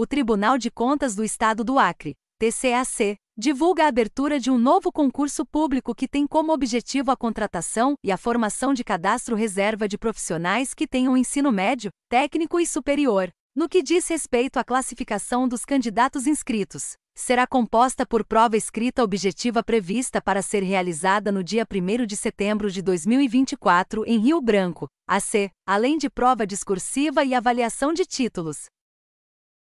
O Tribunal de Contas do Estado do Acre, TCAC, divulga a abertura de um novo concurso público que tem como objetivo a contratação e a formação de cadastro reserva de profissionais que tenham ensino médio, técnico e superior. No que diz respeito à classificação dos candidatos inscritos, será composta por prova escrita objetiva prevista para ser realizada no dia 1 de setembro de 2024 em Rio Branco, AC, além de prova discursiva e avaliação de títulos.